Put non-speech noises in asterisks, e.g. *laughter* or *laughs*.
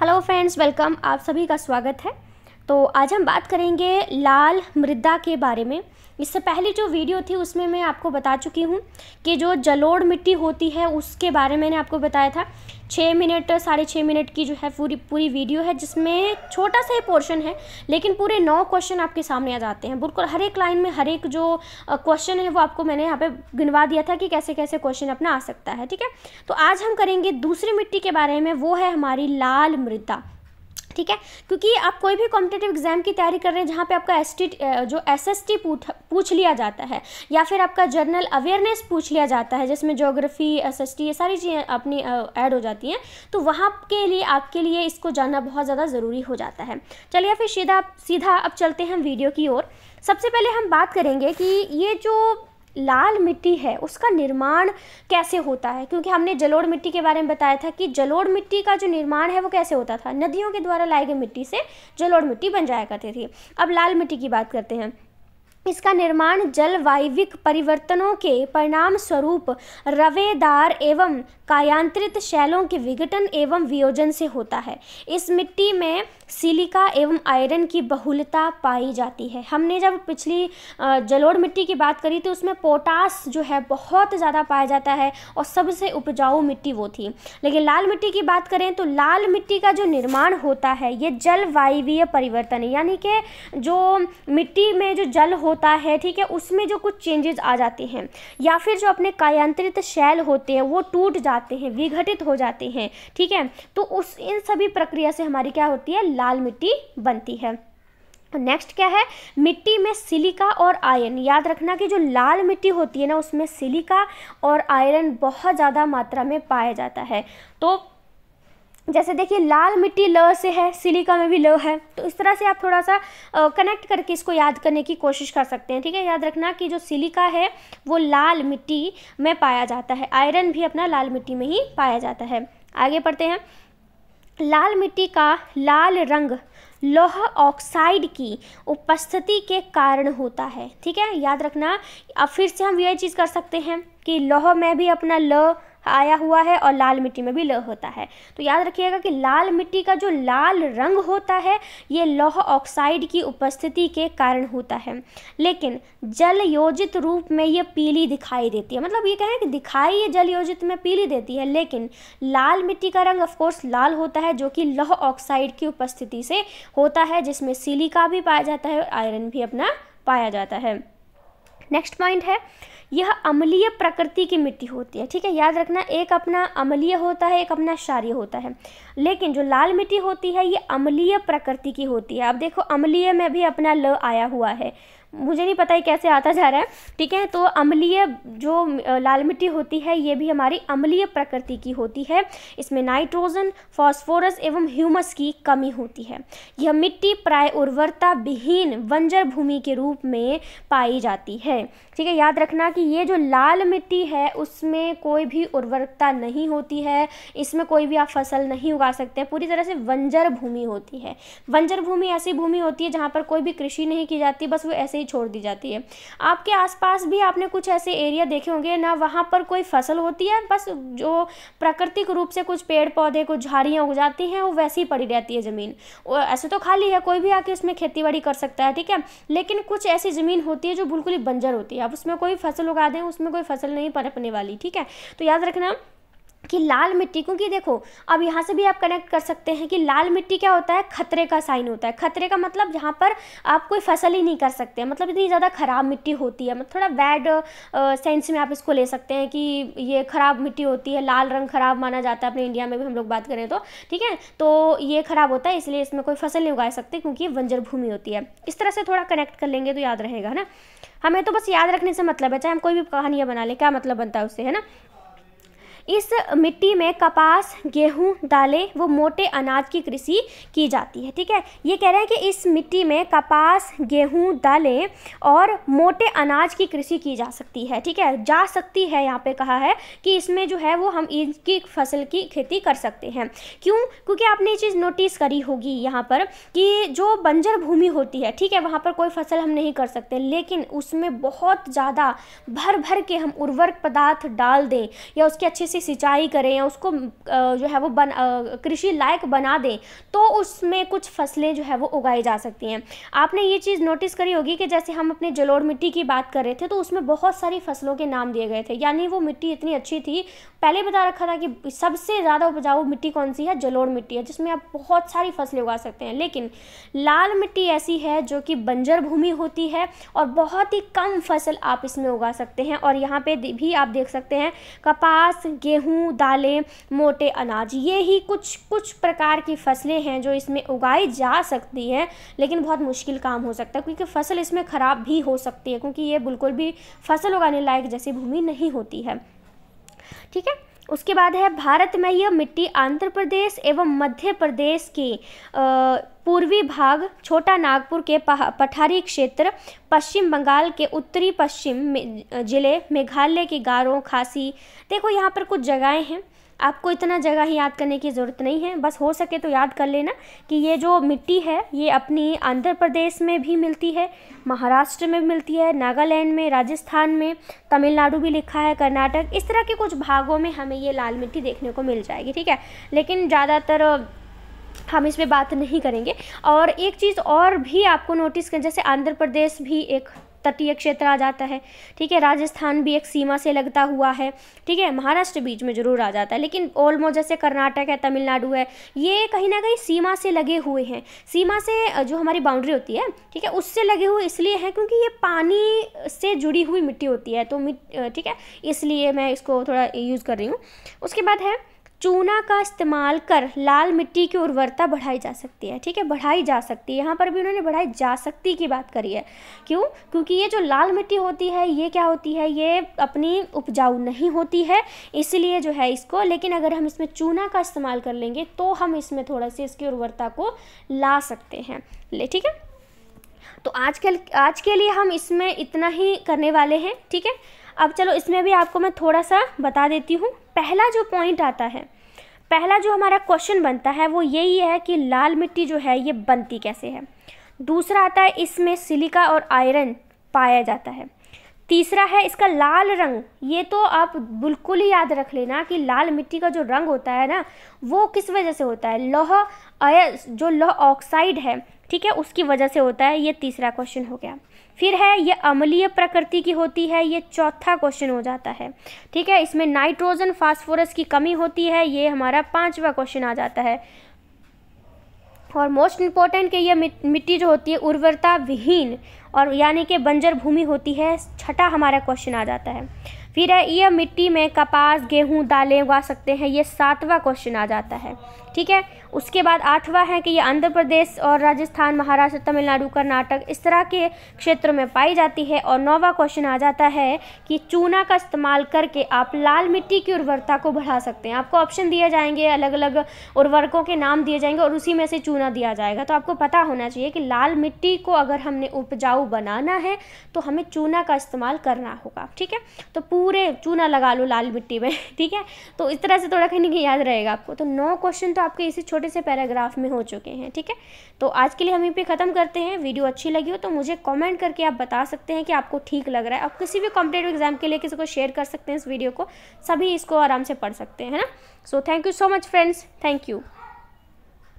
hello friends welcome आप सभी का स्वागत है तो आज हम बात करेंगे लाल मृदा के बारे में इससे पहले जो वीडियो थी उसमें मैं आपको बता चुकी हूँ कि जो जलोड़ मिट्टी होती है उसके बारे में मैंने आपको बताया था छः मिनट साढ़े छः मिनट की जो है पूरी पूरी वीडियो है जिसमें छोटा सा ही पोर्शन है लेकिन पूरे नौ क्वेश्चन आपके सामने आ जाते हैं बिल्कुल हर एक लाइन में हर एक जो क्वेश्चन है वो आपको मैंने यहाँ पे गिनवा दिया था कि कैसे कैसे क्वेश्चन अपना आ सकता है ठीक है तो आज हम करेंगे दूसरी मिट्टी के बारे में वो है हमारी लाल मृदा ठीक है क्योंकि आप कोई भी कॉम्पिटेटिव एग्जाम की तैयारी कर रहे हैं जहाँ पे आपका एस जो एस एस पूछ लिया जाता है या फिर आपका जनरल अवेयरनेस पूछ लिया जाता है जिसमें जोग्राफी एस एस ये सारी चीज़ें अपनी ऐड हो जाती हैं तो वहाँ के लिए आपके लिए इसको जानना बहुत ज़्यादा ज़रूरी हो जाता है चलिए फिर सीधा सीधा अब चलते हैं वीडियो की ओर सबसे पहले हम बात करेंगे कि ये जो लाल मिट्टी है उसका निर्माण कैसे होता है क्योंकि हमने जलोढ़ मिट्टी के बारे में बताया था कि जलोढ़ मिट्टी का जो निर्माण है वो कैसे होता था नदियों के द्वारा लाई गई मिट्टी से जलोढ़ मिट्टी बन जाया करती थी अब लाल मिट्टी की बात करते हैं इसका निर्माण जलवायविक परिवर्तनों के परिणाम स्वरूप रवेदार एवं कायांत्रित शैलों के विघटन एवं वियोजन से होता है इस मिट्टी में सिलिका एवं आयरन की बहुलता पाई जाती है हमने जब पिछली जलोड़ मिट्टी की बात करी थी तो उसमें पोटास जो है बहुत ज़्यादा पाया जाता है और सबसे उपजाऊ मिट्टी वो थी लेकिन लाल मिट्टी की बात करें तो लाल मिट्टी का जो निर्माण होता है ये जलवायवीय परिवर्तन यानी कि जो मिट्टी में जो जल होता होता है ठीक है उसमें जो कुछ चेंजेस आ जाते हैं या फिर जो अपने कायांतरित शैल होते हैं वो टूट जाते हैं विघटित हो जाते हैं ठीक है तो उस इन सभी प्रक्रिया से हमारी क्या होती है लाल मिट्टी बनती है नेक्स्ट क्या है मिट्टी में सिलिका और आयरन याद रखना कि जो लाल मिट्टी होती है ना उसमें सिलिका और आयरन बहुत ज़्यादा मात्रा में पाया जाता है तो जैसे देखिए लाल मिट्टी ल से है सिलिका में भी ल है तो इस तरह से आप थोड़ा सा कनेक्ट करके इसको याद करने की कोशिश कर सकते हैं ठीक है याद रखना कि जो सिलिका है वो लाल मिट्टी में पाया जाता है आयरन भी अपना लाल मिट्टी में ही पाया जाता है आगे पढ़ते हैं लाल मिट्टी का लाल रंग लोह ऑक्साइड की उपस्थिति के कारण होता है ठीक है याद रखना अब फिर से हम यही चीज़ कर सकते हैं कि लोह में भी अपना ल आया हुआ है और लाल मिट्टी में भी लौह होता है तो याद रखिएगा कि लाल मिट्टी का जो लाल रंग होता है ये लौह ऑक्साइड की उपस्थिति के कारण होता है लेकिन जल योजित रूप में ये पीली दिखाई देती है मतलब ये कहें कि दिखाई ये जल योजित में पीली देती है लेकिन लाल मिट्टी का रंग ऑफकोर्स लाल होता है जो कि लौह ऑक्साइड की उपस्थिति से होता है जिसमें सिलिका भी पाया जाता है और आयरन भी अपना पाया जाता है नेक्स्ट पॉइंट है यह अम्लीय प्रकृति की मिट्टी होती है ठीक है याद रखना एक अपना अम्लीय होता है एक अपना क्षारीय होता है लेकिन जो लाल मिट्टी होती है ये अम्लीय प्रकृति की होती है अब देखो अम्लीय में भी अपना ल आया हुआ है मुझे नहीं पता ये कैसे आता जा रहा है ठीक है तो अम्लीय जो लाल मिट्टी होती है ये भी हमारी अम्लीय प्रकृति की होती है इसमें नाइट्रोजन फॉस्फोरस एवं ह्यूमस की कमी होती है यह मिट्टी प्राय उर्वरता विहीन बंजर भूमि के रूप में पाई जाती है ठीक है याद रखना कि ये जो लाल मिट्टी है उसमें कोई भी उर्वरकता नहीं होती है इसमें कोई भी आप फसल नहीं उगा सकते पूरी तरह से बंजर भूमि होती है बंजर भूमि ऐसी भूमि होती है जहाँ पर कोई भी कृषि नहीं की जाती बस वो ऐसे ही छोड़ दी जाती है आपके आसपास भी आपने कुछ ऐसे एरिया देखे होंगे ना वहाँ पर कोई फसल होती है बस जो प्राकृतिक रूप से कुछ पेड़ पौधे कुछ झाड़ियाँ उग जाती हैं वो वैसी ही पड़ी रहती है ज़मीन ऐसे तो खाली है कोई भी आके उसमें खेती कर सकता है ठीक है लेकिन कुछ ऐसी ज़मीन होती है जो बिल्कुल ही बंजर होती है आप उसमें कोई फसल उगा दें उसमें कोई फसल नहीं पनपने वाली ठीक है तो याद रखना कि लाल मिट्टी क्योंकि देखो अब यहाँ से भी आप कनेक्ट कर सकते हैं कि लाल मिट्टी क्या होता है खतरे का साइन होता है खतरे का मतलब जहाँ पर आप कोई फसल ही नहीं कर सकते मतलब इतनी ज़्यादा ख़राब मिट्टी होती है मतलब थोड़ा बैड सेंस में आप इसको ले सकते हैं कि ये ख़राब मिट्टी होती है लाल रंग ख़राब माना जाता है अपने इंडिया में भी हम लोग बात करें तो ठीक है तो ये ख़राब होता है इसलिए इसमें कोई फसल नहीं उगा सकते क्योंकि ये बंजर भूमि होती है इस तरह से थोड़ा कनेक्ट कर लेंगे तो याद रहेगा है ना हमें तो बस याद रखने से मतलब है चाहे हम कोई भी कहानियाँ बना लें क्या मतलब बनता है उससे है ना इस मिट्टी में कपास गेहूँ दालें वो मोटे अनाज की कृषि की जाती है ठीक है ये कह रहे हैं कि इस मिट्टी में कपास गेहूँ दालें और मोटे अनाज की कृषि की जा सकती है ठीक है जा सकती है यहाँ पे कहा है कि इसमें जो है वो हम इनकी फसल की खेती कर सकते हैं क्यों क्योंकि आपने ये चीज़ नोटिस करी होगी यहाँ पर कि जो बंजर भूमि होती है ठीक है वहाँ पर कोई फसल हम नहीं कर सकते लेकिन उसमें बहुत ज़्यादा भर भर के हम उर्वरक पदार्थ डाल दें या उसके अच्छे से सी सिंचाई करें या उसको जो है वो बन कृषि लायक बना दें तो उसमें कुछ फसलें जो है वो उगाई जा सकती हैं आपने ये चीज़ नोटिस करी होगी कि जैसे हम अपने जलोड़ मिट्टी की बात कर रहे थे तो उसमें बहुत सारी फसलों के नाम दिए गए थे यानी वो मिट्टी इतनी अच्छी थी पहले बता रखा था कि सबसे ज़्यादा उपजाऊ मिट्टी कौन सी है जलोड़ मिट्टी है जिसमें आप बहुत सारी फसलें उगा सकते हैं लेकिन लाल मिट्टी ऐसी है जो कि बंजर भूमि होती है और बहुत ही कम फसल आप इसमें उगा सकते हैं और यहाँ पे भी आप देख सकते हैं कपास गेहूँ दालें मोटे अनाज ये ही कुछ कुछ प्रकार की फसलें हैं जो इसमें उगाई जा सकती हैं लेकिन बहुत मुश्किल काम हो सकता है क्योंकि फसल इसमें ख़राब भी हो सकती है क्योंकि ये बिल्कुल भी फसल उगाने लायक जैसी भूमि नहीं होती है ठीक है उसके बाद है भारत में यह मिट्टी आंध्र प्रदेश एवं मध्य प्रदेश की पूर्वी भाग छोटा नागपुर के पठारी क्षेत्र पश्चिम बंगाल के उत्तरी पश्चिम जिले मेघालय के गारो खासी देखो यहाँ पर कुछ जगहें हैं आपको इतना जगह ही याद करने की ज़रूरत नहीं है बस हो सके तो याद कर लेना कि ये जो मिट्टी है ये अपनी आंध्र प्रदेश में भी मिलती है महाराष्ट्र में भी मिलती है नागालैंड में राजस्थान में तमिलनाडु भी लिखा है कर्नाटक इस तरह के कुछ भागों में हमें ये लाल मिट्टी देखने को मिल जाएगी ठीक है लेकिन ज़्यादातर हम इस पर बात नहीं करेंगे और एक चीज़ और भी आपको नोटिस करें जैसे आंध्र प्रदेश भी एक तटीय क्षेत्र आ जाता है ठीक है राजस्थान भी एक सीमा से लगता हुआ है ठीक है महाराष्ट्र बीच में जरूर आ जाता है लेकिन ऑलमोस्ट जैसे कर्नाटक है तमिलनाडु है ये कहीं ना कहीं सीमा से लगे हुए हैं सीमा से जो हमारी बाउंड्री होती है ठीक है उससे लगे हुए इसलिए है क्योंकि ये पानी से जुड़ी हुई मिट्टी होती है तो ठीक है इसलिए मैं इसको थोड़ा यूज़ कर रही हूँ उसके बाद है चूना का इस्तेमाल कर लाल मिट्टी की उर्वरता बढ़ाई जा सकती है ठीक है बढ़ाई जा सकती है यहाँ पर भी उन्होंने बढ़ाई जा सकती की बात करी है क्यों क्योंकि ये जो लाल मिट्टी होती है ये क्या होती है ये अपनी उपजाऊ नहीं होती है इसलिए जो है इसको लेकिन अगर हम इसमें चूना का इस्तेमाल कर लेंगे तो हम इसमें थोड़ा सी इसकी उर्वरता को ला सकते हैं ले ठीक है तो आज के आज के लिए हम इसमें इतना ही करने वाले हैं ठीक है अब चलो इसमें भी आपको मैं थोड़ा सा बता देती हूँ पहला जो पॉइंट आता है पहला जो हमारा क्वेश्चन बनता है वो यही है कि लाल मिट्टी जो है ये बनती कैसे है दूसरा आता है इसमें सिलिका और आयरन पाया जाता है तीसरा है इसका लाल रंग ये तो आप बिल्कुल ही याद रख लेना कि लाल मिट्टी का जो रंग होता है ना वो किस वजह से होता है लौह अय जो लौह ऑक्साइड है ठीक है उसकी वजह से होता है ये तीसरा क्वेश्चन हो गया फिर है ये अम्लीय प्रकृति की होती है ये चौथा क्वेश्चन हो जाता है ठीक है इसमें नाइट्रोजन फास्फोरस की कमी होती है ये हमारा पांचवा क्वेश्चन आ जाता है और मोस्ट इम्पॉर्टेंट कि यह मिट्टी जो होती है उर्वरता विहीन और यानी कि बंजर भूमि होती है छठा हमारा क्वेश्चन आ जाता है फिर है यह मिट्टी में कपास गेहूँ दालें उगा सकते हैं ये सातवां क्वेश्चन आ जाता है ठीक है उसके बाद आठवां है कि ये आंध्र प्रदेश और राजस्थान महाराष्ट्र तमिलनाडु कर्नाटक इस तरह के क्षेत्रों में पाई जाती है और नौवा क्वेश्चन आ जाता है कि चूना का इस्तेमाल करके आप लाल मिट्टी की उर्वरता को बढ़ा सकते हैं आपको ऑप्शन दिए जाएंगे अलग अलग उर्वरकों के नाम दिए जाएंगे और उसी में से चूना दिया जाएगा तो आपको पता होना चाहिए कि लाल मिट्टी को अगर हमने उपजाऊ टिकाऊ बनाना है तो हमें चूना का इस्तेमाल करना होगा ठीक है तो पूरे चूना लगा लो लाल मिट्टी में *laughs* ठीक है तो इस तरह से थोड़ा कहीं याद रहेगा आपको तो नौ क्वेश्चन तो आपके इसी छोटे से पैराग्राफ में हो चुके हैं ठीक है तो आज के लिए हम यहीं ख़त्म करते हैं वीडियो अच्छी लगी हो तो मुझे कॉमेंट करके आप बता सकते हैं कि आपको ठीक लग रहा है आप किसी भी कॉम्पिटेटिव एग्जाम के लिए किसी को शेयर कर सकते हैं इस वीडियो को सभी इसको आराम से पढ़ सकते हैं ना so thank you so much friends thank you